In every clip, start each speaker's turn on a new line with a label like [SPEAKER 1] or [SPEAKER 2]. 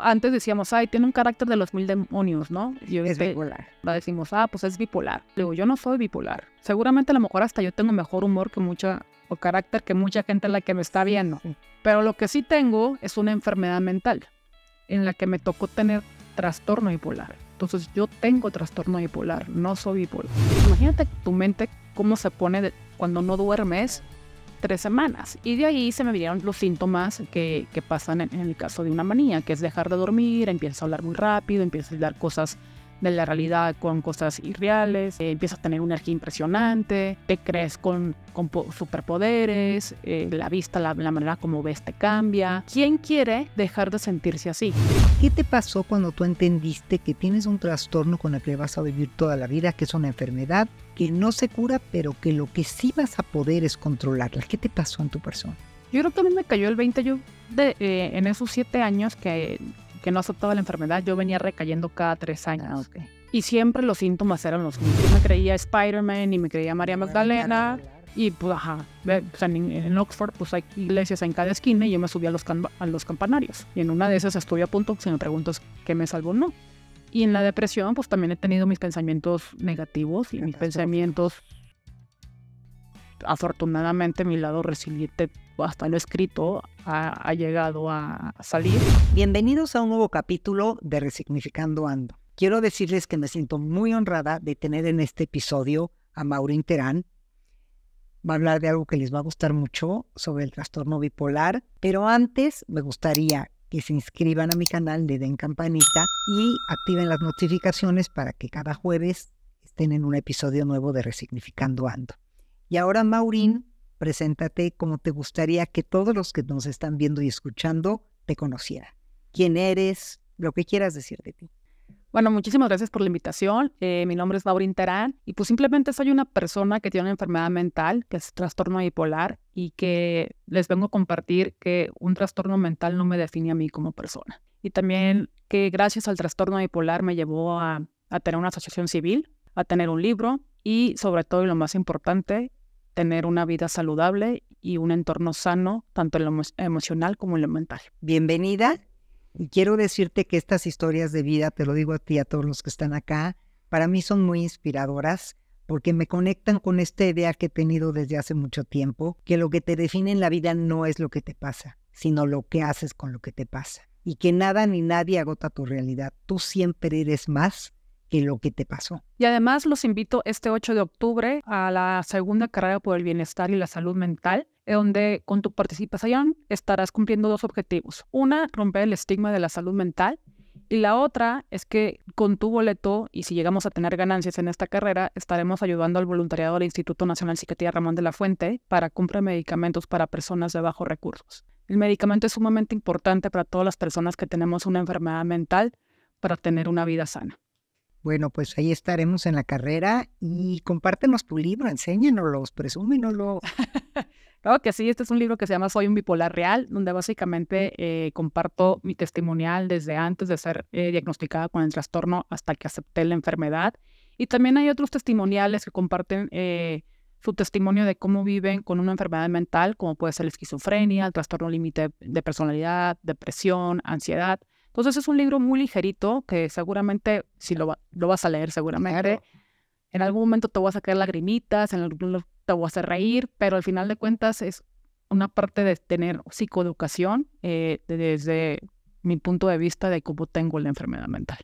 [SPEAKER 1] Antes decíamos, ay, tiene un carácter de los mil demonios, ¿no? es bipolar. La decimos, ah, pues es bipolar. Digo, yo no soy bipolar. Seguramente a lo mejor hasta yo tengo mejor humor que mucha, o carácter que mucha gente la que me está viendo. Pero lo que sí tengo es una enfermedad mental en la que me tocó tener trastorno bipolar. Entonces yo tengo trastorno bipolar, no soy bipolar. Imagínate tu mente cómo se pone cuando no duermes tres semanas. Y de ahí se me vinieron los síntomas que, pasan en, el caso de una manía, que es dejar de dormir, empieza a hablar muy rápido, empieza a hablar cosas de la realidad con cosas irreales, eh, empiezas a tener una energía impresionante, te crees con, superpoderes, eh, la vista, la, manera como ves te cambia. ¿Quién quiere dejar de sentirse así?
[SPEAKER 2] ¿Qué te pasó cuando tú entendiste que tienes un trastorno con el que vas a vivir toda la vida, que es una enfermedad, que no se cura, pero que lo que sí vas a poder es controlarla? ¿Qué te pasó en tu persona?
[SPEAKER 1] Yo creo que a mí me cayó el 20. Yo eh, en esos siete años que que no aceptaba la enfermedad, yo venía recayendo cada tres años. Ah, y siempre los síntomas eran los mismos. Yo me creía Spider-Man y me creía María Magdalena. Y pues, ajá, en, Oxford pues hay iglesias en cada esquina y yo me subía a los, los campanarios. Y en una de esas estuve a punto, si me preguntas qué me salvó, no. Y en la depresión pues también he tenido mis pensamientos negativos y mis pensamientos... Afortunadamente mi lado
[SPEAKER 2] resiliente hasta lo escrito ha, llegado a salir. Bienvenidos a un nuevo capítulo de Resignificando Ando. Quiero decirles que me siento muy honrada de tener en este episodio a Maureen Terán. Va a hablar de algo que les va a gustar mucho sobre el trastorno bipolar, pero antes me gustaría que se inscriban a mi canal, le den campanita y activen las notificaciones para que cada jueves estén en un episodio nuevo de Resignificando Ando. Y ahora Maureen preséntate como te gustaría que todos los que nos están viendo y escuchando te conocieran. ¿Quién eres? Lo que quieras decir de ti.
[SPEAKER 1] Bueno, muchísimas gracias por la invitación. Eh, mi nombre es Laurín Terán y pues simplemente soy una persona que tiene una enfermedad mental, que es trastorno bipolar, y que les vengo a compartir que un trastorno mental no me define a mí como persona. Y también que gracias al trastorno bipolar me llevó a, a tener una asociación civil, a tener un libro y sobre todo y lo más importante, tener una vida saludable y un
[SPEAKER 2] entorno sano, tanto en lo emocional como en lo mental. Bienvenida. Y quiero decirte que estas historias de vida, te lo digo a ti y a todos los que están acá, para mí son muy inspiradoras porque me conectan con esta idea que he tenido desde hace mucho tiempo, que lo que te define en la vida no es lo que te pasa, sino lo que haces con lo que te pasa. Y que nada ni nadie agota tu realidad. Tú siempre eres más lo que te pasó.
[SPEAKER 1] Y además los invito este 8 de octubre a la segunda carrera por el bienestar y la salud mental donde con tu participación estarás cumpliendo dos objetivos. Una, romper el estigma de la salud mental y la otra es que con tu boleto, y si llegamos a tener ganancias en esta carrera, estaremos ayudando al voluntariado del Instituto Nacional Psiquiatría Ramón de la Fuente para comprar medicamentos para personas de bajos recursos. El medicamento es sumamente importante para todas las personas que tenemos una enfermedad mental para tener una vida sana.
[SPEAKER 2] Bueno, pues ahí estaremos en la carrera y compártenos tu libro, enséñanoslo, presúmenoslo.
[SPEAKER 1] Claro que sí, este es un libro que se llama Soy un bipolar real, donde básicamente eh, comparto mi testimonial desde antes de ser eh, diagnosticada con el trastorno hasta que acepté la enfermedad. Y también hay otros testimoniales que comparten eh, su testimonio de cómo viven con una enfermedad mental, como puede ser la esquizofrenia, el trastorno límite de personalidad, depresión, ansiedad. Entonces es un libro muy ligerito que seguramente, si lo, vas a leer seguramente, en algún momento te voy a sacar lagrimitas, en algún momento te voy a hacer reír, pero al final de cuentas es una parte de tener psicoeducación eh, desde mi punto de vista
[SPEAKER 2] de cómo tengo la enfermedad mental.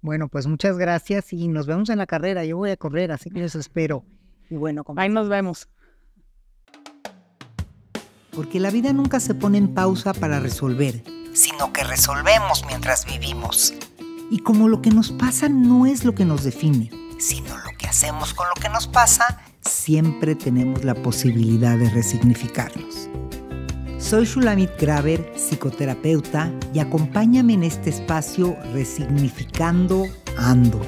[SPEAKER 2] Bueno, pues muchas gracias y nos vemos en la carrera. Yo voy a correr, así que les espero. Y bueno, ahí nos vemos. Porque la vida nunca se pone en pausa para resolver sino que resolvemos mientras vivimos. Y como lo que nos pasa no es lo que nos define, sino lo que hacemos con lo que nos pasa, siempre tenemos la posibilidad de resignificarnos. Soy Shulamit Graver, psicoterapeuta, y acompáñame en este espacio resignificando ando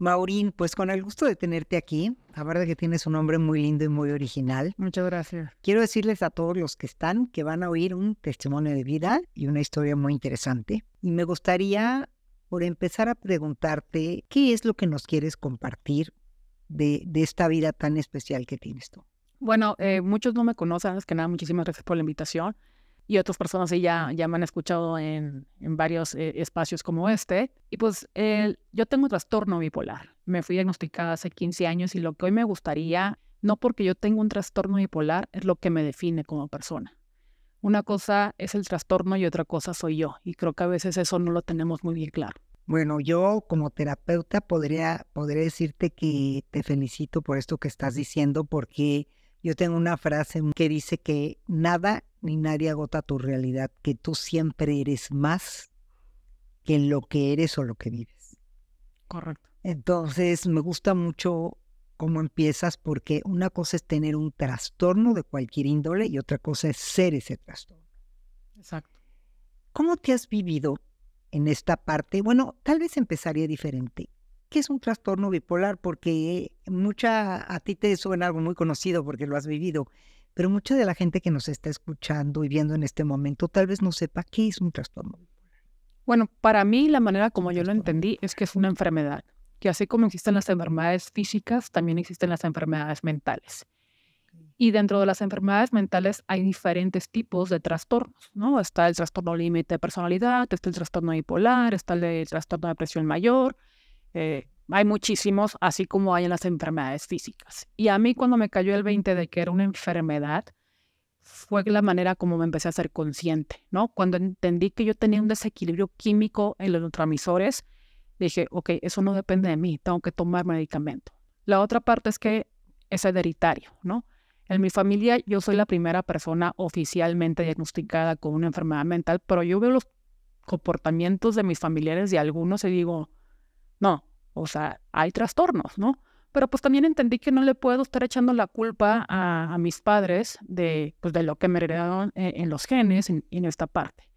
[SPEAKER 2] Maurín, pues con el gusto de tenerte aquí. La de que tienes un nombre muy lindo y muy original. Muchas gracias. Quiero decirles a todos los que están que van a oír un testimonio de vida y una historia muy interesante. Y me gustaría, por empezar a preguntarte, ¿qué es lo que nos quieres compartir de, esta vida tan especial que tienes tú?
[SPEAKER 1] Bueno, eh, muchos no me conocen, es que nada, muchísimas gracias por la invitación y otras personas ya, ya me han escuchado en, en varios eh, espacios como este. Y pues yo tengo trastorno bipolar. Me fui diagnosticada hace 15 años y lo que hoy me gustaría, no porque yo tengo un trastorno bipolar, es lo que me define como persona. Una cosa es el trastorno y otra cosa soy yo. Y creo que a veces eso no lo tenemos muy bien claro.
[SPEAKER 2] Bueno, yo como terapeuta podría, podría decirte que te felicito por esto que estás diciendo porque yo tengo una frase que dice que nada ni nadie agota tu realidad, que tú siempre eres más que en lo que eres o lo que vives. Correcto. Entonces, me gusta mucho cómo empiezas porque una cosa es tener un trastorno de cualquier índole y otra cosa es ser ese trastorno. Exacto. ¿Cómo te has vivido en esta parte? Bueno, tal vez empezaría diferente. ¿Qué es un trastorno bipolar? Porque mucha, a ti te suena algo muy conocido porque lo has vivido, pero mucha de la gente que nos está escuchando y viendo en este momento tal vez no sepa qué es un trastorno Bueno, para mí la manera
[SPEAKER 1] como yo lo entendí es que es una enfermedad, que así como existen las enfermedades físicas, también existen las enfermedades mentales. Y dentro de las enfermedades mentales hay diferentes tipos de trastornos, ¿no? Está el trastorno límite de personalidad, está el trastorno bipolar, está el, trastorno de presión mayor, eh, hay muchísimos, así como hay en las enfermedades físicas. Y a mí cuando me cayó el 20 de que era una enfermedad, fue la manera como me empecé a ser consciente, ¿no? Cuando entendí que yo tenía un desequilibrio químico en los neurotransmisores, dije, ok, eso no depende de mí, tengo que tomar medicamento. La otra parte es que es hereditario, ¿no? En mi familia yo soy la primera persona oficialmente diagnosticada con una enfermedad mental, pero yo veo los comportamientos de mis familiares y algunos y digo, no, o sea, hay trastornos, ¿no? Pero pues también entendí que no le puedo estar echando la culpa a, mis padres pues, de, lo que me heredaron eh, en, los genes, en, en, esta parte.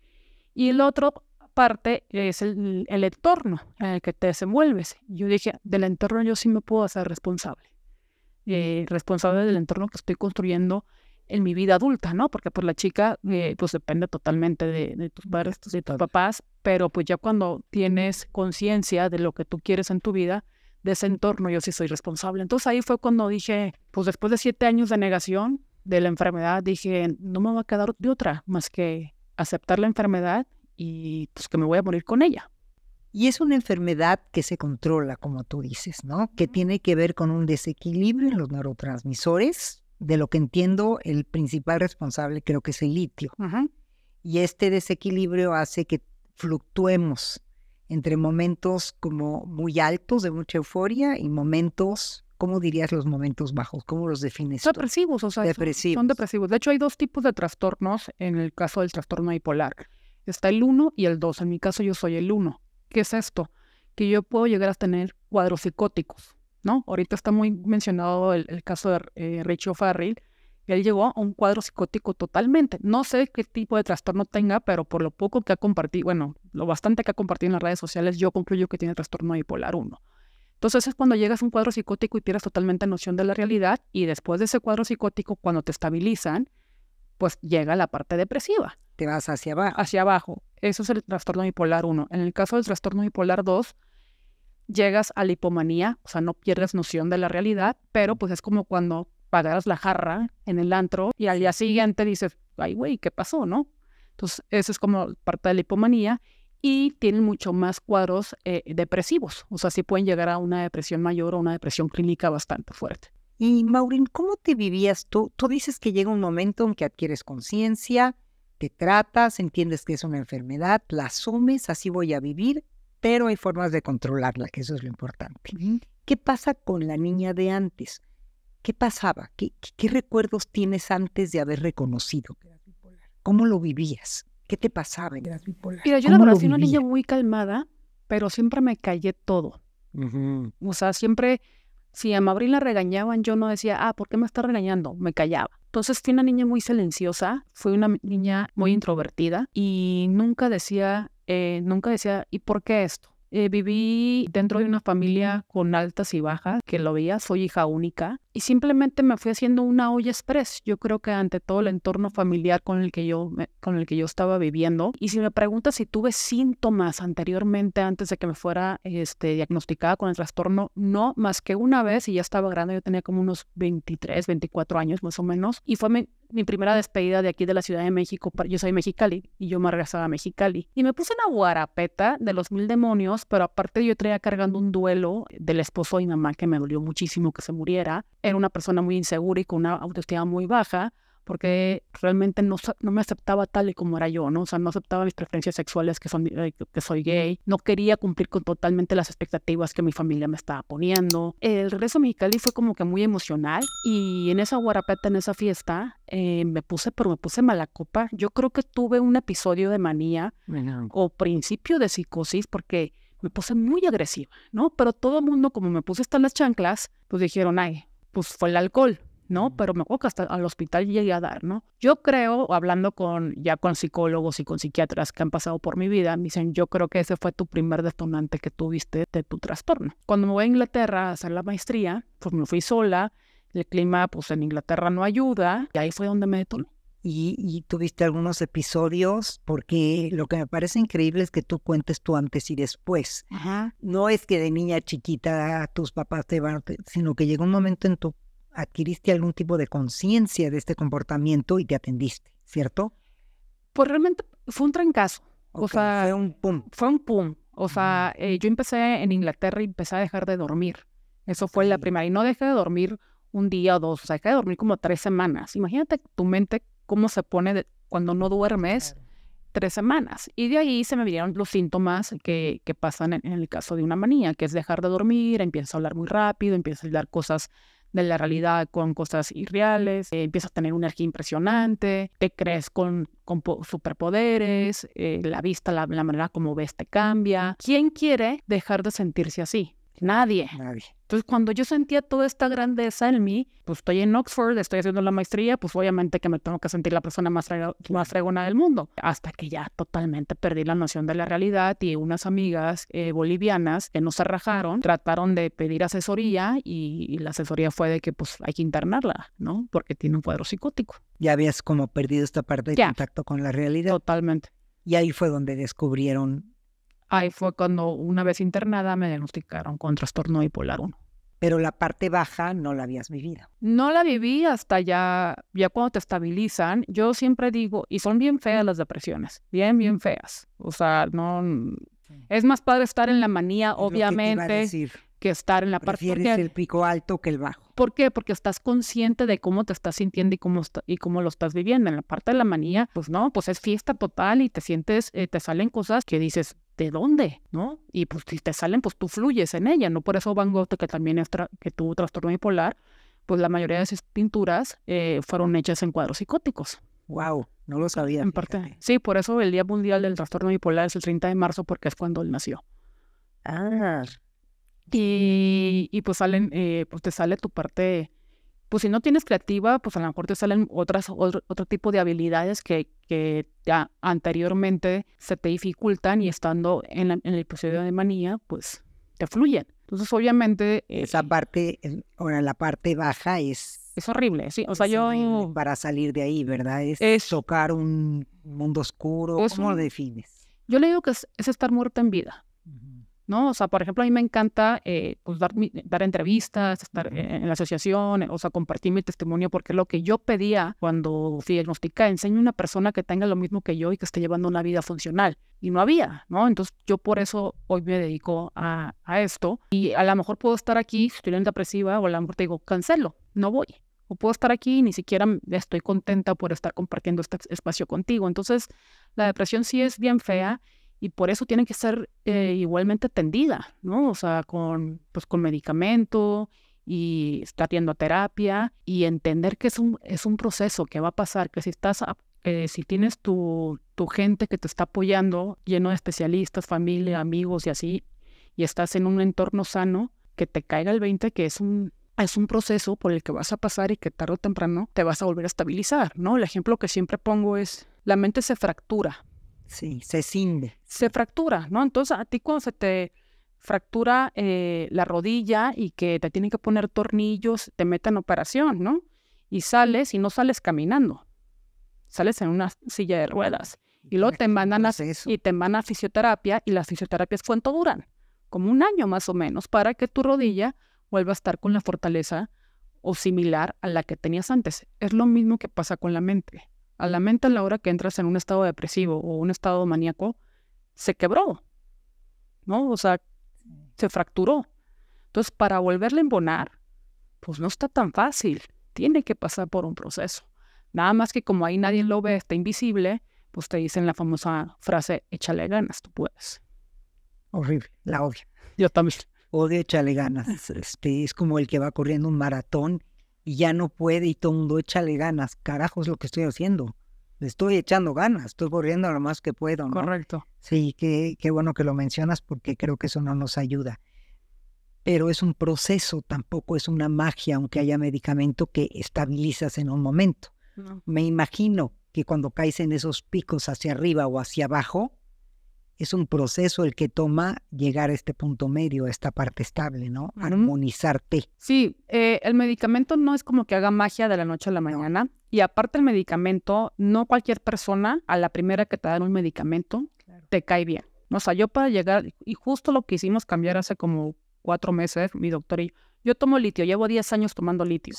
[SPEAKER 1] Y la otra parte es el, entorno en el que te desenvuelves. Yo dije, del entorno yo sí me puedo hacer responsable. Eh, responsable del entorno que estoy construyendo en mi vida adulta, ¿no? Porque pues la chica, eh, pues depende totalmente de, tus padres, de tus papás, pero pues ya cuando tienes conciencia de lo que tú quieres en tu vida, de ese entorno, yo sí soy responsable. Entonces ahí fue cuando dije, pues después de siete años de negación de la enfermedad, dije, no me va a quedar de
[SPEAKER 2] otra más que aceptar la enfermedad y pues que me voy a morir con ella. Y es una enfermedad que se controla, como tú dices, ¿no? Que tiene que ver con un desequilibrio en los neurotransmisores, de lo que entiendo, el principal responsable creo que es el litio. Y este desequilibrio hace que fluctuemos entre momentos como muy altos de mucha euforia y momentos, ¿cómo dirías los momentos bajos? ¿Cómo los defines? Depresivos, o sea, depresivos. son, depresivos. De hecho, hay dos tipos de trastornos
[SPEAKER 1] en el caso del trastorno bipolar. Está el 1 y el 2. En mi caso yo soy el 1. ¿Qué es esto? Que yo puedo llegar a tener cuadros psicóticos. ¿no? Ahorita está muy mencionado el, caso de eh, Richie que él llegó a un cuadro psicótico totalmente. No sé qué tipo de trastorno tenga, pero por lo poco que ha compartido, bueno, lo bastante que ha compartido en las redes sociales, yo concluyo que tiene trastorno bipolar 1. Entonces es cuando llegas a un cuadro psicótico y pierdes totalmente noción de la realidad y después de ese cuadro psicótico, cuando te estabilizan, pues llega la parte depresiva. Te vas hacia abajo. Hacia abajo. Eso es el trastorno bipolar 1. En el caso del trastorno bipolar 2, llegas a la hipomanía, o sea, no pierdes noción de la realidad, pero pues es como cuando pagas la jarra en el antro y al día siguiente dices, ay, güey, ¿qué pasó, no? Entonces, eso es como parte de la hipomanía y tienen mucho más cuadros eh, depresivos, o sea, sí pueden llegar a una depresión mayor o una depresión clínica bastante fuerte.
[SPEAKER 2] Y Maurín, ¿cómo te vivías tú? Tú dices que llega un momento en que adquieres conciencia, te tratas, entiendes que es una enfermedad, la asumes, así voy a vivir, pero hay formas de controlarla, que eso es lo importante. ¿Qué pasa con la niña de antes? ¿Qué pasaba? ¿Qué, qué, recuerdos tienes antes de haber reconocido? ¿Cómo lo vivías? ¿Qué te pasaba? Mira, yo la verdad una niña
[SPEAKER 1] muy calmada, pero siempre me callé todo. O sea, siempre, si a Mabrín la regañaban, yo no decía, ah, ¿por qué me está regañando? Me callaba. Entonces fui una niña muy silenciosa, fue una niña muy introvertida y nunca decía eh, nunca decía, ¿y por qué esto? Eh, viví dentro de una familia con altas y bajas, que lo veía, soy hija única, y simplemente me fui haciendo una olla express. Yo creo que ante todo el entorno familiar con el que yo, con el que yo estaba viviendo. Y si me preguntas si tuve síntomas anteriormente, antes de que me fuera este, diagnosticada con el trastorno, no, más que una vez, y ya estaba grande, yo tenía como unos 23, 24 años más o menos, y fue mi, primera despedida de aquí de la Ciudad de México. Yo soy Mexicali y yo me regresaba a Mexicali. Y me puse una guarapeta de los mil demonios, pero aparte yo traía cargando un duelo del esposo y mamá que me dolió muchísimo que se muriera era una persona muy insegura y con una autoestima muy baja, porque realmente no, no, me aceptaba tal y como era yo, ¿no? O sea, no aceptaba mis preferencias sexuales, que, son, eh, que soy gay, no quería cumplir con totalmente las expectativas que mi familia me estaba poniendo. El regreso a Mexicali fue como que muy emocional y en esa guarapeta, en esa fiesta, eh, me puse, pero me puse mala copa. Yo creo que tuve un episodio de manía o principio de psicosis porque me puse muy agresiva, ¿no? Pero todo el mundo, como me puse hasta las chanclas, pues dijeron, ay, pues fue el alcohol, ¿no? Pero me acuerdo que hasta al hospital llegué a dar, ¿no? Yo creo, hablando con ya con psicólogos y con psiquiatras que han pasado por mi vida, me dicen, yo creo que ese fue tu primer detonante que tuviste de tu trastorno. Cuando me voy a Inglaterra a hacer la maestría, pues me fui sola,
[SPEAKER 2] el clima pues en Inglaterra no ayuda, y ahí fue donde me detonó y, tuviste algunos episodios, porque lo que me parece increíble es que tú cuentes tú antes y después. No es que de niña chiquita tus papás te van, sino que llegó un momento en tu adquiriste algún tipo de conciencia de este comportamiento y te atendiste, ¿cierto? Pues realmente fue un trancazo. O sea, fue un pum. Fue un pum. O mm. sea,
[SPEAKER 1] eh, yo empecé en Inglaterra y empecé a dejar de dormir. Eso fue la primera. Y no dejé de dormir un día o dos. O sea, dejé de dormir como tres semanas. Imagínate tu mente cómo se pone cuando no duermes tres semanas. Y de ahí se me vinieron los síntomas que, pasan en, el caso de una manía, que es dejar de dormir, empieza a hablar muy rápido, empieza a hablar cosas de la realidad con cosas irreales, eh, empiezas a tener una energía impresionante, te crees con, superpoderes, eh, la vista, la manera como ves te cambia. ¿Quién quiere dejar de sentirse así? Nadie. Entonces, cuando yo sentía toda esta grandeza en mí, pues estoy en Oxford, estoy haciendo la maestría, pues obviamente que me tengo que sentir la persona más, más del mundo. Hasta que ya totalmente perdí la noción de la realidad y unas amigas eh, bolivianas que nos arrajaron, trataron de pedir asesoría y, la asesoría fue de que
[SPEAKER 2] pues hay que internarla, ¿no? Porque tiene un cuadro psicótico. Ya habías como perdido esta parte de contacto con la realidad. Totalmente. Y ahí fue donde descubrieron Ahí fue cuando una vez internada me diagnosticaron con trastorno bipolar 1. Pero la parte baja no la habías vivido.
[SPEAKER 1] No la viví hasta ya, ya cuando te estabilizan. Yo siempre digo, y son bien feas las depresiones, bien, bien feas. O sea, no... Es más padre estar en la manía, obviamente. que, estar en la parte Prefieres el pico alto que el bajo. ¿Por qué? Porque estás consciente de cómo te estás sintiendo y cómo, y cómo lo estás viviendo. En la parte de la manía, pues no, pues es fiesta total y te sientes, eh, te salen cosas que dices, ¿de dónde? ¿No? Y pues si te salen, pues tú fluyes en ella, ¿no? Por eso Van Gogh, que también es que tuvo trastorno bipolar, pues la mayoría de sus pinturas eh, fueron hechas en cuadros psicóticos. Wow, no lo sabía. En parte, sí, por eso el Día Mundial del Trastorno Bipolar es el 30 de marzo, porque es cuando él nació. Ah. Y, y pues salen, eh, pues te sale tu parte pues si no tienes creativa, pues a lo mejor te salen otras, otro, tipo de habilidades que, anteriormente se te dificultan y estando en, el procedimiento de
[SPEAKER 2] manía, pues te fluyen. Entonces, obviamente... Esa eh, parte, ahora la parte baja es... Es horrible, sí. O sea, yo... Para salir de ahí, ¿verdad? Es, es tocar un mundo oscuro. ¿Cómo lo defines? Yo le digo que es, estar muerta en vida.
[SPEAKER 1] ¿no? O sea, por ejemplo, a mí me encanta eh, pues, dar, entrevistas, estar en la asociación, o sea, compartir mi testimonio, porque lo que yo pedía cuando fui diagnosticada, enseño a una persona que tenga lo mismo que yo y que esté llevando una vida funcional. Y no había, ¿no? Entonces yo por eso hoy me dedico a, a esto y a lo mejor puedo estar aquí, si estoy en depresiva, o a lo mejor te digo, cancelo, no voy. O puedo estar aquí y ni siquiera estoy contenta por estar compartiendo este espacio contigo. Entonces, la depresión sí es bien fea y por eso tiene que ser eh, igualmente atendida, ¿no? O sea, con, pues, con medicamento y está a terapia y entender que es un, es un proceso que va a pasar, que si estás, eh, si tienes tu, gente que te está apoyando, lleno de especialistas, familia, amigos y así, y estás en un entorno sano, que te caiga el 20, que es un, es un proceso por el que vas a pasar y que tarde o temprano te vas a volver a estabilizar, ¿no? El ejemplo que siempre pongo es, la mente se fractura, Sí, se cinde. Se fractura, ¿no? Entonces, a ti cuando se te fractura eh, la rodilla y que te tienen que poner tornillos, te meten en operación, ¿no? Y sales y no sales caminando. Sales en una silla de ruedas. Y luego te mandan a, y te mandan a fisioterapia y las fisioterapias cuánto duran? Como un año más o menos para que tu rodilla vuelva a estar con la fortaleza o similar a la que tenías antes. Es lo mismo que pasa con la mente a la mente a la hora que entras en un estado depresivo o un estado maníaco, se quebró, ¿no? O sea, se fracturó. Entonces, para volverle a embonar, pues no está tan fácil. Tiene que pasar por un proceso. Nada más que como ahí nadie lo ve, está invisible, pues te dicen la famosa frase, échale ganas, tú puedes.
[SPEAKER 2] Horrible, la odio. Yo también. Odio échale ganas. Este, es como el que va corriendo un maratón y ya no puede y todo el mundo échale ganas. Carajo es lo que estoy haciendo. Le estoy echando ganas, estoy corriendo lo más que puedo. ¿no? Correcto. Sí, qué, qué bueno que lo mencionas porque creo que eso no nos ayuda. Pero es un proceso, tampoco es una magia, aunque haya medicamento que estabilizas en un momento. Me imagino que cuando caes en esos picos hacia arriba o hacia abajo, es un proceso el que toma llegar a este punto medio, a esta parte estable, ¿no? Armonizarte.
[SPEAKER 1] Sí, eh, el medicamento no es como que haga magia de la noche a la mañana. Y aparte el medicamento, no cualquier persona a la primera que te dan un medicamento te cae bien. O sea, yo para llegar, y justo lo que hicimos cambiar hace como cuatro meses, mi doctor y yo, yo tomo litio, llevo 10 años tomando litio.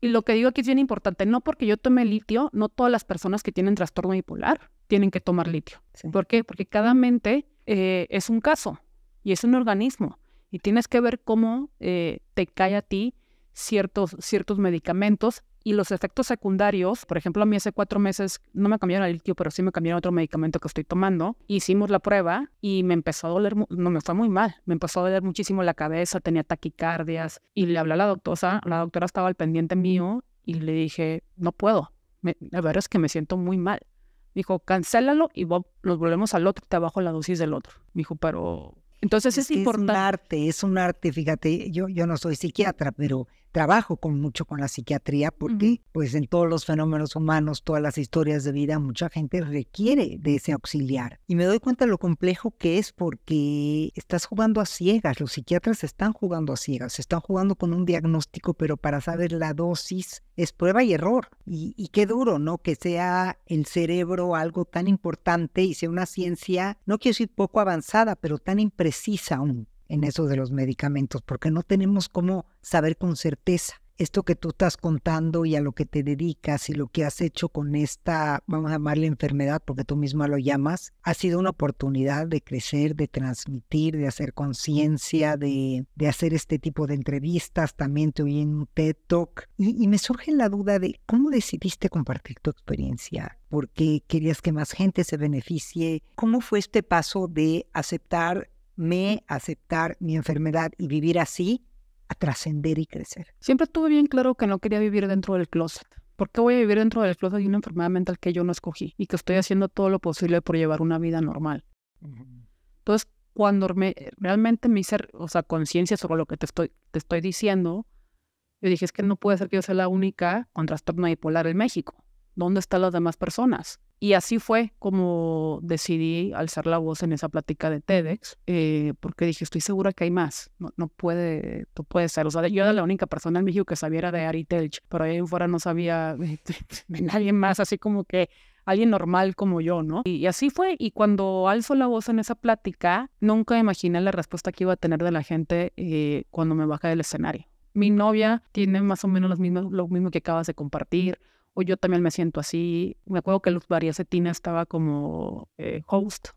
[SPEAKER 1] Y lo que digo aquí es bien importante, no porque yo tome litio, no todas las personas que tienen trastorno bipolar tienen que tomar litio. ¿Por qué? Porque cada mente eh, es un caso y es un organismo y tienes que ver cómo eh, te cae a ti ciertos, ciertos medicamentos y los efectos secundarios. Por ejemplo, a mí hace cuatro meses no me cambiaron el litio, pero sí me cambiaron otro medicamento que estoy tomando. Hicimos la prueba y me empezó a doler, no me fue muy mal, me empezó a doler muchísimo la cabeza, tenía taquicardias y le hablé a la doctora, la doctora estaba al pendiente mío y le dije, no puedo, la verdad es que me siento muy mal dijo, cancélalo y nos volvemos al otro, te bajo la dosis del otro. dijo, pero... Oh,
[SPEAKER 2] entonces es, importante. Es un arte, es un arte, fíjate, yo, yo no soy psiquiatra, pero trabajo con, mucho con la psiquiatría porque pues en todos los fenómenos humanos, todas las historias de vida, mucha gente requiere de ese auxiliar. Y me doy cuenta de lo complejo que es porque estás jugando a ciegas, los psiquiatras están jugando a ciegas, están jugando con un diagnóstico, pero para saber la dosis es prueba y error. Y, y qué duro, ¿no? Que sea el cerebro algo tan importante y sea una ciencia, no quiero decir poco avanzada, pero tan imprecisa aún en eso de los medicamentos, porque no tenemos cómo saber con certeza esto que tú estás contando y a lo que te dedicas y lo que has hecho con esta, vamos a llamarle enfermedad, porque tú misma lo llamas, ha sido una oportunidad de crecer, de transmitir, de hacer conciencia, de, de, hacer este tipo de entrevistas. También te oí en un TED Talk. Y, y me surge la duda de cómo decidiste compartir tu experiencia porque querías que más gente se beneficie. ¿Cómo fue este paso de aceptar me aceptar mi enfermedad y vivir así a trascender y crecer. Siempre tuve bien claro
[SPEAKER 1] que no quería vivir dentro del closet. ¿Por qué voy a vivir dentro del closet de una enfermedad mental que yo no escogí y que estoy haciendo todo lo posible por llevar una vida normal? Entonces, cuando realmente me hice, o sea, conciencia sobre lo que te estoy, te estoy diciendo, yo dije, es que no puede ser que yo sea la única con trastorno bipolar en México. ¿Dónde están las demás personas? Y así fue como decidí alzar la voz en esa plática de TEDx, eh, porque dije, estoy segura que hay más, no, puede, tú puedes ser. O sea, yo era la única persona en México que sabía de Ari Telch, pero ahí fuera no sabía de nadie más, así como que alguien normal como yo, ¿no? Y, así fue, y cuando alzo la voz en esa plática, nunca imaginé la respuesta que iba a tener de la gente eh, cuando me baja del escenario. Mi novia tiene más o menos lo mismo, lo mismo que acabas de compartir o yo también me siento así. Me acuerdo que Luz Cetina estaba como eh, host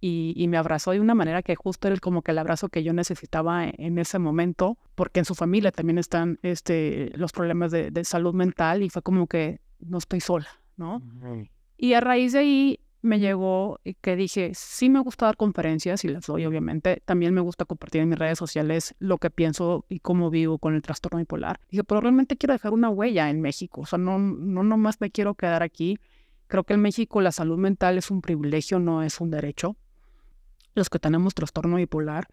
[SPEAKER 1] y, y, me abrazó de una manera que justo era como que el abrazo que yo necesitaba e, en, ese momento, porque en su familia también están este, los problemas de, salud mental y fue como que no estoy sola, ¿no? Y a raíz de ahí me llegó y que dije, sí me gusta dar conferencias y las doy obviamente, también me gusta compartir en mis redes sociales lo que pienso y cómo vivo con el trastorno bipolar. Dije, pero realmente quiero dejar una huella en México, o sea, no, no nomás me quiero quedar aquí. Creo que en México la salud mental es un privilegio, no es un derecho. Los que tenemos trastorno bipolar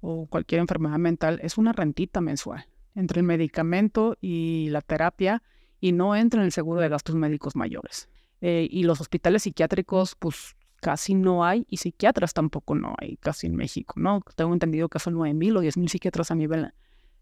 [SPEAKER 1] o cualquier enfermedad mental es una rentita mensual entre el medicamento y la terapia y no entra en el seguro de gastos médicos mayores. Eh, y los hospitales psiquiátricos, pues casi no hay, y psiquiatras tampoco no hay casi en México, ¿no? Tengo entendido que son 9.000 o 10.000 psiquiatras a nivel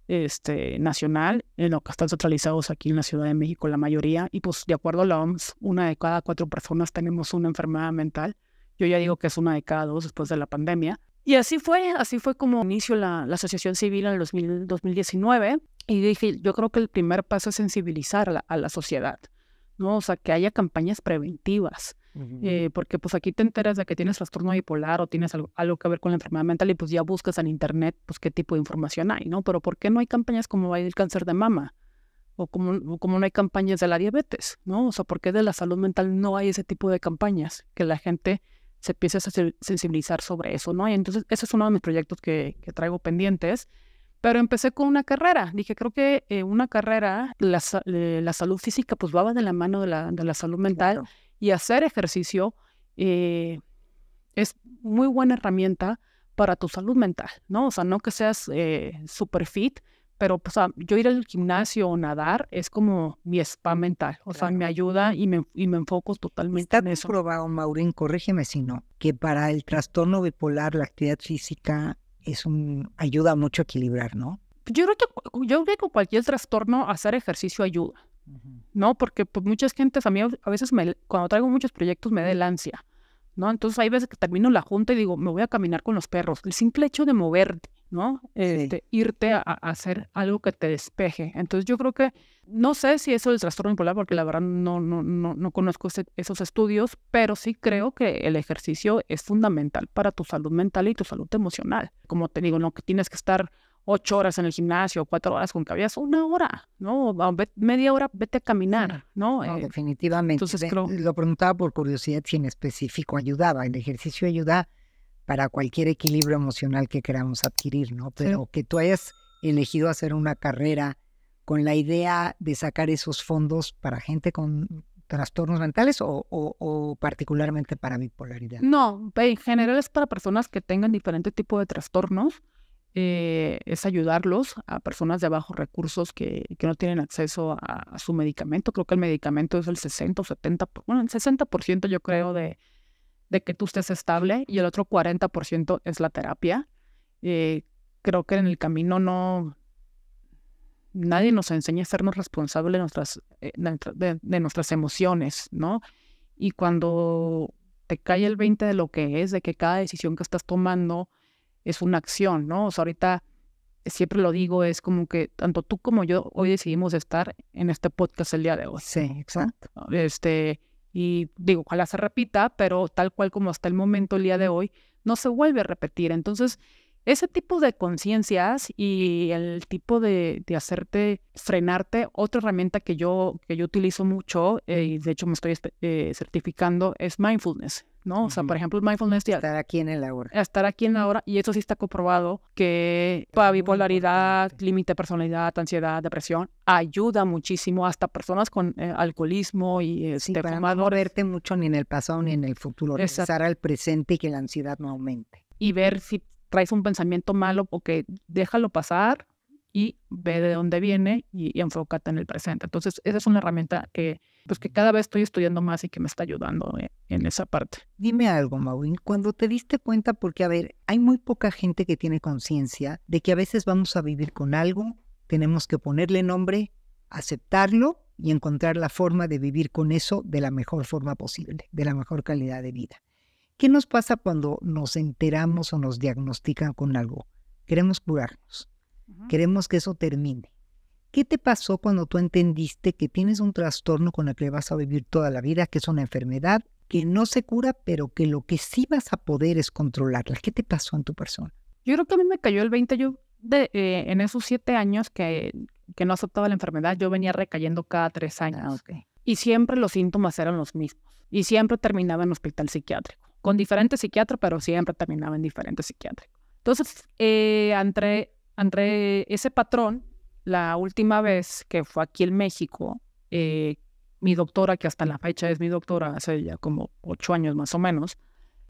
[SPEAKER 1] este, nacional, en lo que están centralizados aquí en la Ciudad de México la mayoría, y pues de acuerdo a la OMS, una de cada cuatro personas tenemos una enfermedad mental. Yo ya digo que es una de cada dos después de la pandemia. Y así fue, así fue como inició la, asociación civil en el 2019. Y dije, yo creo que el primer paso es sensibilizar a la sociedad. ¿no? O sea, que haya campañas preventivas. Eh, porque pues aquí te enteras de que tienes trastorno bipolar o tienes algo, que ver con la enfermedad mental y pues ya buscas en internet pues qué tipo de información hay, ¿no? Pero ¿por qué no hay campañas como hay del cáncer de mama? O como, como no hay campañas de la diabetes, ¿no? O sea, ¿por qué de la salud mental no hay ese tipo de campañas? Que la gente se empiece a sensibilizar sobre eso, ¿no? Y entonces ese es uno de mis proyectos que, que traigo pendientes. Pero empecé con una carrera. Dije, creo que eh, una carrera, la, eh, la, salud física, pues va de la mano de la, salud mental y hacer ejercicio eh, es muy buena herramienta para tu salud mental, ¿no? O sea, no que seas super fit, pero pues, o ah, yo ir al gimnasio o nadar
[SPEAKER 2] es como mi spa mm, mental, o sea, me
[SPEAKER 1] ayuda y me, y enfoco totalmente Está en eso. probado,
[SPEAKER 2] Maurín, corrígeme si no, que para el trastorno bipolar la actividad física es un, ayuda mucho a equilibrar, ¿no?
[SPEAKER 1] Pues, yo creo que, yo creo que con cualquier trastorno hacer ejercicio ayuda, ¿no? Porque pues, muchas gentes, a mí a veces me, cuando traigo muchos proyectos me da el ansia, ¿no? Entonces hay veces que termino la junta y digo, me voy a caminar con los perros. El simple hecho de moverte, ¿no? Este, Irte a, hacer algo que te despeje. Entonces yo creo que, no sé si eso es el trastorno bipolar, porque la verdad no, no, no, no conozco esos estudios, pero sí creo que el ejercicio es fundamental para tu salud mental y tu salud emocional. Como te digo, no que tienes que estar ocho horas en el gimnasio, cuatro horas con cabezas, una hora, ¿no?
[SPEAKER 2] media hora, vete a caminar, ¿no? Eh, definitivamente. Entonces, creo... Lo preguntaba por curiosidad si en específico ayudaba. El ejercicio ayuda para cualquier equilibrio emocional que queramos adquirir, ¿no? Pero que tú hayas elegido hacer una carrera con la idea de sacar esos fondos para gente con trastornos mentales o, particularmente para bipolaridad?
[SPEAKER 1] No, en mm. general es para personas que tengan diferente tipo de trastornos. Eh, es ayudarlos a personas de bajos recursos que, no tienen acceso a, a, su medicamento. Creo que el medicamento es el 60 o 70, bueno, el 60% yo creo de, de que tú estés estable y el otro 40% es la terapia. Eh, creo que en el camino no... Nadie nos enseña a sernos responsables de nuestras, eh, de, nuestras emociones, ¿no? Y cuando te cae el 20 de lo que es, de que cada decisión que estás tomando es una acción, ¿no? O sea, ahorita siempre lo digo, es como que tanto tú como yo hoy decidimos estar en este podcast el día de hoy. Sí, exacto. Este, y digo, ojalá se repita, pero tal cual como hasta el momento, el día de hoy, no se vuelve a repetir. Entonces, ese tipo de conciencias y el tipo de, hacerte frenarte, otra herramienta que yo, que yo utilizo mucho eh, y de hecho me estoy este, eh, certificando es mindfulness. ¿no? O sea, por ejemplo, el mindfulness Estar aquí en el ahora. Estar aquí en la hora, y eso sí está comprobado que para bipolaridad, límite de personalidad, ansiedad, depresión, ayuda muchísimo hasta personas con eh, alcoholismo y sin sí, este, no verte mucho ni en el pasado ni en el
[SPEAKER 2] futuro, Exacto. regresar al presente y que la ansiedad no aumente.
[SPEAKER 1] Y ver si traes un pensamiento malo o que déjalo pasar y ve de dónde viene y, enfócate en el presente. Entonces, esa es una herramienta que, pues, que cada vez estoy estudiando más y que me está ayudando
[SPEAKER 2] en, esa parte. Dime algo, Maureen, cuando te diste cuenta, porque, a ver, hay muy poca gente que tiene conciencia de que a veces vamos a vivir con algo, tenemos que ponerle nombre, aceptarlo y encontrar la forma de vivir con eso de la mejor forma posible, de la mejor calidad de vida. ¿Qué nos pasa cuando nos enteramos o nos diagnostican con algo? Queremos curarnos queremos que eso termine. ¿Qué te pasó cuando tú entendiste que tienes un trastorno con el que vas a vivir toda la vida, que es una enfermedad que no se cura, pero que lo que sí vas a poder es controlarla? ¿Qué te pasó en tu persona? Yo creo que a mí me
[SPEAKER 1] cayó el 20. Eh, en esos siete años que, que no aceptaba la enfermedad, yo venía recayendo cada tres ah, años. Y siempre los síntomas eran los mismos. Y siempre terminaba en hospital psiquiátrico. Con diferentes psiquiatras, pero siempre terminaba en diferentes psiquiátricos. Entonces, eh, entré André, ese patrón, la última vez que fue aquí en México, eh, mi doctora, que hasta la fecha es mi doctora, hace ya como ocho años más o menos,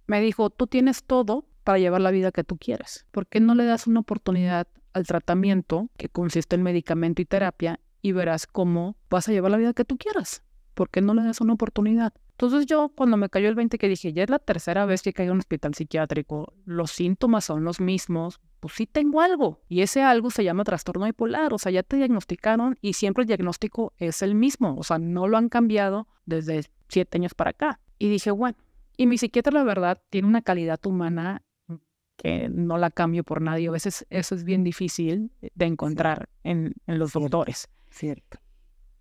[SPEAKER 1] me dijo, tú tienes todo para llevar la vida que tú quieres. ¿Por qué no le das una oportunidad al tratamiento, que consiste en medicamento y terapia, y verás cómo vas a llevar la vida que tú quieras? ¿Por qué no le das una oportunidad? Entonces yo cuando me cayó el 20 que dije, ya es la tercera vez que caigo en un hospital psiquiátrico, los síntomas son los mismos, pues sí tengo algo. Y ese algo se llama trastorno bipolar, o sea, ya te diagnosticaron y siempre el diagnóstico es el mismo, o sea, no lo han cambiado desde siete años para acá. Y dije, bueno, y mi psiquiatra la verdad tiene una calidad humana que no la cambio por nadie, a veces eso es bien difícil de encontrar en, los doctores. Cierto.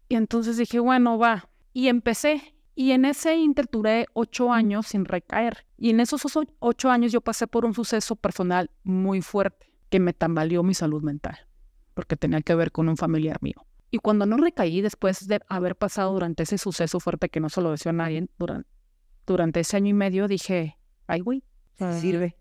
[SPEAKER 1] Y entonces dije, bueno, va. Y empecé y en ese inter duré ocho años sin recaer. Y en esos ocho años yo pasé por un suceso personal muy fuerte que me tambaleó mi salud mental, porque tenía que ver con un familiar mío. Y cuando no recaí después de haber pasado durante ese suceso fuerte que no se lo decía a nadie, durante, durante ese año y medio dije, ay güey, sirve.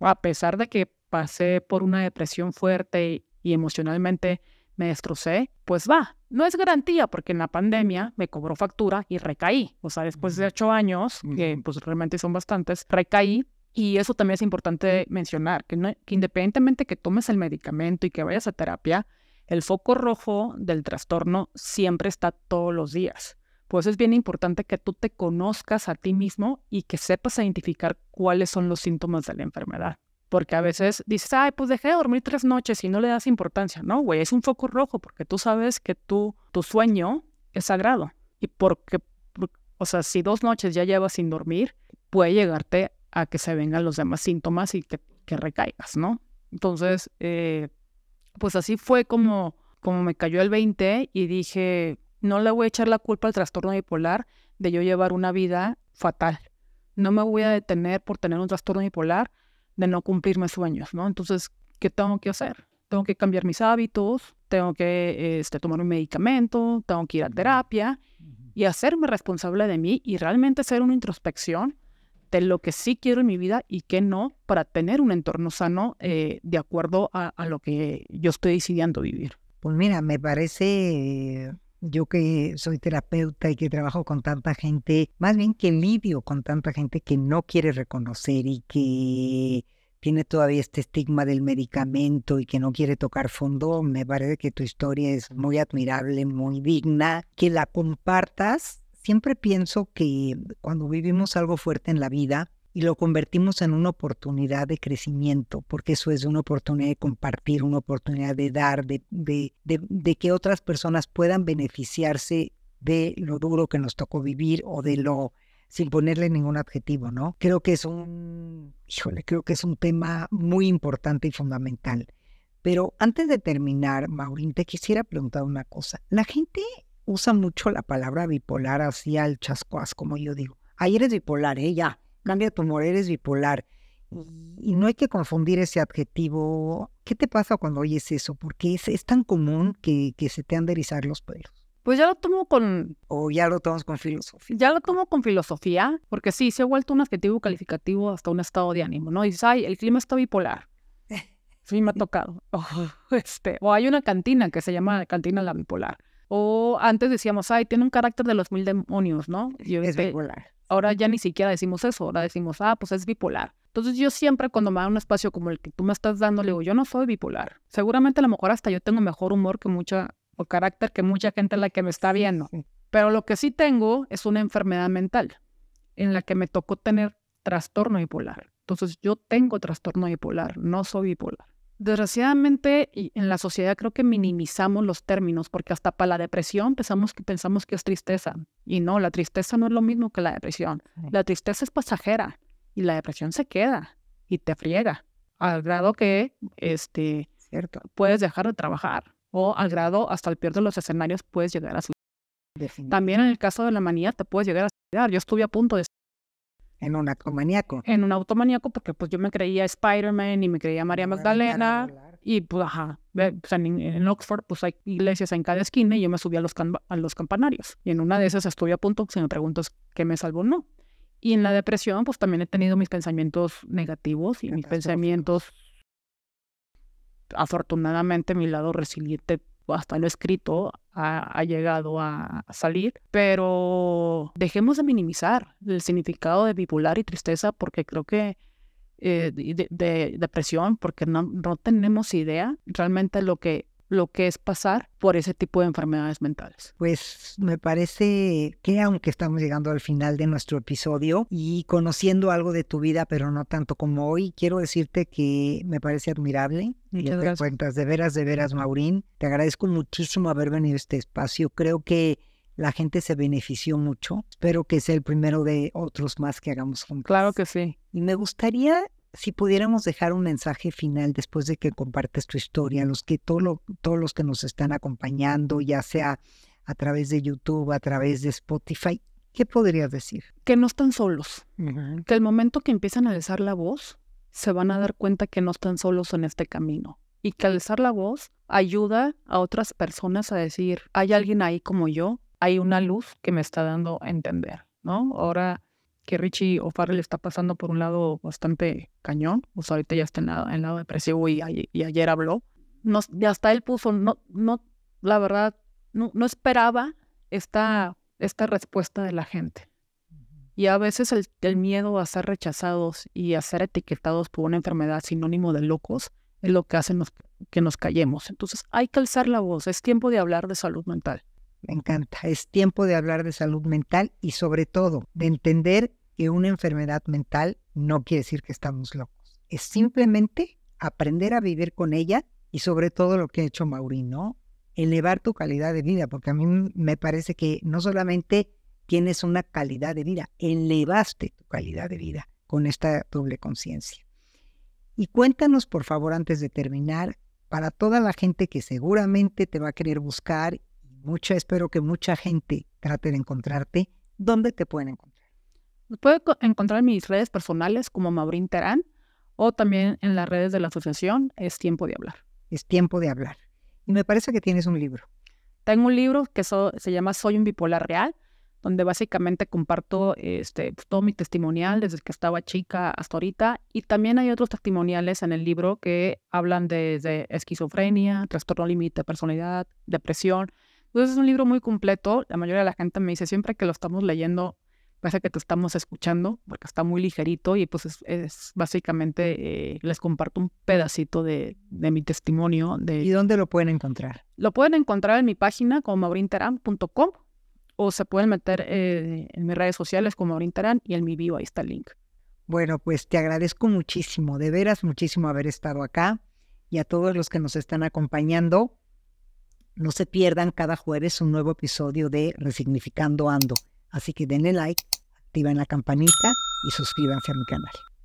[SPEAKER 1] A pesar de que pasé por una depresión fuerte y emocionalmente me destrocé, pues va. No es garantía porque en la pandemia me cobró factura y recaí. O sea, después de mm. ocho años, que pues realmente son bastantes, recaí, y eso también es importante mencionar, que, independientemente que tomes el medicamento y que vayas a terapia, el foco rojo del trastorno siempre está todos los días. Pues es bien importante que tú te conozcas a ti mismo y que sepas identificar cuáles son los síntomas de la enfermedad. Porque a veces dices, ay, pues dejé de dormir tres noches y no le das importancia. No, güey, es un foco rojo porque tú sabes que tu sueño es sagrado. Y porque, o sea, si dos noches ya llevas sin dormir, puede llegarte a que se vengan los demás síntomas y que, recaigas, ¿no? Entonces, eh, pues así fue como, como me cayó el 20 y dije, no le voy a echar la culpa al trastorno bipolar de yo llevar una vida fatal. No me voy a detener por tener un trastorno bipolar de no cumplir mis sueños, ¿no? Entonces, ¿qué tengo que hacer? Tengo que cambiar mis hábitos, tengo que este, tomar un medicamento, tengo que ir a terapia y hacerme responsable de mí y realmente hacer una introspección de lo que sí quiero en mi vida y qué no para tener un entorno sano eh, de acuerdo a, a, lo que yo estoy decidiendo vivir.
[SPEAKER 2] Pues mira, me parece yo que soy terapeuta y que trabajo con tanta gente, más bien que lidio con tanta gente que no quiere reconocer y que tiene todavía este estigma del medicamento y que no quiere tocar fondo, me parece que tu historia es muy admirable, muy digna, que la compartas. Siempre pienso que cuando vivimos algo fuerte en la vida, y lo convertimos en una oportunidad de crecimiento, porque eso es una oportunidad de compartir, una oportunidad de dar, de, de, de, que otras personas puedan beneficiarse de lo duro que nos tocó vivir o de lo sin ponerle ningún adjetivo, ¿no? Creo que es un, híjole, creo que es un tema muy importante y fundamental. Pero antes de terminar, Maurín, te quisiera preguntar una cosa. La gente usa mucho la palabra bipolar así al chascuas, como yo digo. ahí eres bipolar, ¿eh? Ya cambia humor, eres bipolar. Y no hay que confundir ese adjetivo. ¿Qué te pasa cuando oyes eso? Porque es, tan común que, se te han de erizar los pelos. Pues
[SPEAKER 1] ya lo tomo con... O ya lo tomamos con filosofía. Ya lo tomo con filosofía, porque sí, se ha vuelto un adjetivo calificativo hasta un estado de ánimo, ¿no? dices, ay, el clima está bipolar. Sí, me ha tocado. este, o hay una cantina que se llama Cantina La Bipolar. O antes decíamos, ay, tiene un carácter de los mil demonios, ¿no? es bipolar. Ahora ya ni siquiera decimos eso, ahora decimos, ah, pues es bipolar. Entonces yo siempre cuando me da un espacio como el que tú me estás dando, le digo, yo no soy bipolar. Seguramente a lo mejor hasta yo tengo mejor humor que mucha, o carácter que mucha gente en la que me está viendo. Pero lo que sí tengo es una enfermedad mental en la que me tocó tener trastorno bipolar. Entonces yo tengo trastorno bipolar, no soy bipolar. Desgraciadamente, en la sociedad creo que minimizamos los términos, porque hasta para la depresión pensamos que, pensamos que es tristeza. Y no, la tristeza no es lo mismo que la depresión. La tristeza es pasajera y la depresión se queda y te friega, al grado que este, puedes dejar de trabajar o al grado hasta el peor de los escenarios puedes llegar a... También en el caso de la manía te puedes llegar a... Yo estuve a punto de
[SPEAKER 2] en un automaniaco?
[SPEAKER 1] En un automaniaco, porque pues yo me creía Spider-Man y me creía María Magdalena. Y pues, ajá, pues, en, en, Oxford pues hay iglesias en cada esquina y yo me subí a los, a los campanarios. Y en una de esas estoy a punto, si me preguntas qué me salvó, no. Y en la depresión pues también he tenido mis pensamientos negativos y mis pensamientos... Afortunadamente mi lado resiliente hasta lo escrito ha, llegado a, salir, pero dejemos de minimizar el significado de bipolar y tristeza porque creo que eh, de, depresión, porque no, no tenemos idea realmente lo que lo que es pasar por ese tipo de enfermedades mentales.
[SPEAKER 2] Pues me parece que aunque estamos llegando al final de nuestro episodio y conociendo algo de tu vida, pero no tanto como hoy, quiero decirte que me parece admirable. y te cuentas de veras, de veras, Maurín. Te agradezco muchísimo haber venido a este espacio. Creo que la gente se benefició mucho. Espero que sea el primero de otros más que hagamos juntos. Claro que sí. Y me gustaría si pudiéramos dejar un mensaje final después de que compartes tu historia, los que todos los que nos están acompañando, ya sea a través de YouTube, a través de Spotify, ¿qué podrías decir?
[SPEAKER 1] Que no están solos, que el momento que empiezan a alzar la voz, se van a dar cuenta que no están solos en este camino y que alzar la voz ayuda a otras personas a decir, hay alguien ahí como yo, hay una luz que me está dando a entender, ¿no? Ahora que Richie O'Farrell está pasando por un lado bastante cañón. O sea, ahorita ya está en, el lado depresivo y, y ayer habló. No, hasta él puso, no, no, la verdad, no, esperaba esta, respuesta de la gente. Y a veces el, miedo a ser rechazados y a ser etiquetados por una enfermedad sinónimo de locos es lo que hace
[SPEAKER 2] que nos callemos. Entonces hay que alzar la voz, es tiempo de hablar de salud mental. Me encanta. Es tiempo de hablar de salud mental y sobre todo de entender que una enfermedad mental no quiere decir que estamos locos. Es simplemente aprender a vivir con ella y sobre todo lo que ha hecho maurino ¿no? Elevar tu calidad de vida, porque a mí me parece que no solamente tienes una calidad de vida, elevaste tu calidad de vida con esta doble conciencia. Y cuéntanos, por favor, antes de terminar, para toda la gente que seguramente te va a querer buscar mucha, espero que mucha gente trate de encontrarte. ¿Dónde te pueden encontrar? encontrar en
[SPEAKER 1] mis redes personales como Maurín Terán o también en las redes de la asociación Es Tiempo de
[SPEAKER 2] Hablar. Es Tiempo de Hablar. Y me parece que tienes un libro.
[SPEAKER 1] Tengo un libro que se llama Soy un bipolar real, donde básicamente comparto este, pues, todo mi testimonial desde que estaba chica hasta ahorita. Y también hay otros testimoniales en el libro que hablan de esquizofrenia, trastorno límite de personalidad, depresión. Entonces es un libro muy completo. La mayoría de la gente me dice, siempre que lo estamos leyendo, pasa que te estamos escuchando, porque está muy ligerito y pues es, básicamente, eh, les comparto un pedacito de, mi
[SPEAKER 2] testimonio. De... ¿Y dónde lo pueden encontrar?
[SPEAKER 1] Lo pueden encontrar en mi página como maurinteram.com o se pueden meter eh, en mis redes sociales como Maurinteran y en mi bio, ahí está el link.
[SPEAKER 2] Bueno, pues te agradezco muchísimo, de veras muchísimo haber estado acá y a todos los que nos están acompañando. No se pierdan cada jueves un nuevo episodio de Resignificando Ando. Así que denle like, activen la campanita y suscríbanse a mi canal.